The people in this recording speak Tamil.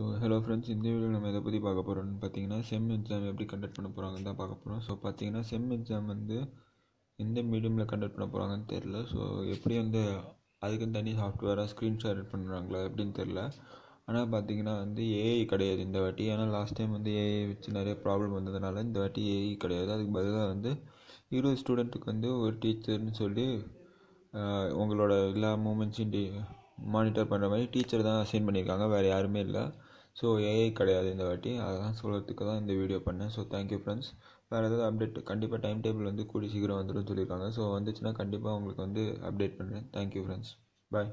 ஸோ ஹலோ ஃப்ரெண்ட்ஸ் இந்த வீடியோவில் நம்ம எதை பற்றி பார்க்க போகிறோம்னு பார்த்தீங்கன்னா செம் எக்ஸாம் எப்படி கண்டக்ட் பண்ண போகிறாங்கன்னு தான் பார்க்க போகிறோம் ஸோ பார்த்தீங்கன்னா செம் எக்ஸாம் வந்து எந்த மீடியமில் கண்டக்ட் பண்ண போகிறாங்கன்னு தெரில ஸோ எப்படி வந்து அதுக்குன்னு தனி சாஃப்ட்வேராக ஸ்க்ரீன் ஷேர் பண்ணுறாங்களா எப்படின்னு தெரில ஆனால் பார்த்தீங்கன்னா வந்து ஏஐ கிடையாது இந்த வாட்டி ஆனால் லாஸ்ட் டைம் வந்து ஏஐ வச்சு நிறைய ப்ராப்ளம் வந்ததுனால இந்த வாட்டி ஏஐ கிடையாது அதுக்கு பதிலாக வந்து இருபது ஸ்டூடெண்ட்டுக்கு வந்து ஒரு டீச்சர்னு சொல்லி உங்களோட எல்லா மூமெண்ட்ஸையும் மானிட்டர் பண்ணுற மாதிரி டீச்சர் தான் அசைன் பண்ணியிருக்காங்க வேறு யாருமே இல்லை ஸோ ஏஐ கிடையாது இந்த வாட்டி அதெல்லாம் சொல்கிறதுக்கு தான் இந்த வீடியோ பண்ணேன் ஸோ தேங்க்யூ ஃப்ரெண்ட்ஸ் வேறு ஏதாவது அப்டேட் கண்டிப்பாக டைம் டேபிள் வந்து கூடி சீக்கிரம் வந்துடும் சொல்லியிருக்காங்க ஸோ வந்துச்சுன்னா கண்டிப்பாக உங்களுக்கு வந்து அப்டேட் பண்ணுறேன் தேங்க்யூ ஃப்ரெண்ட்ஸ் பாய்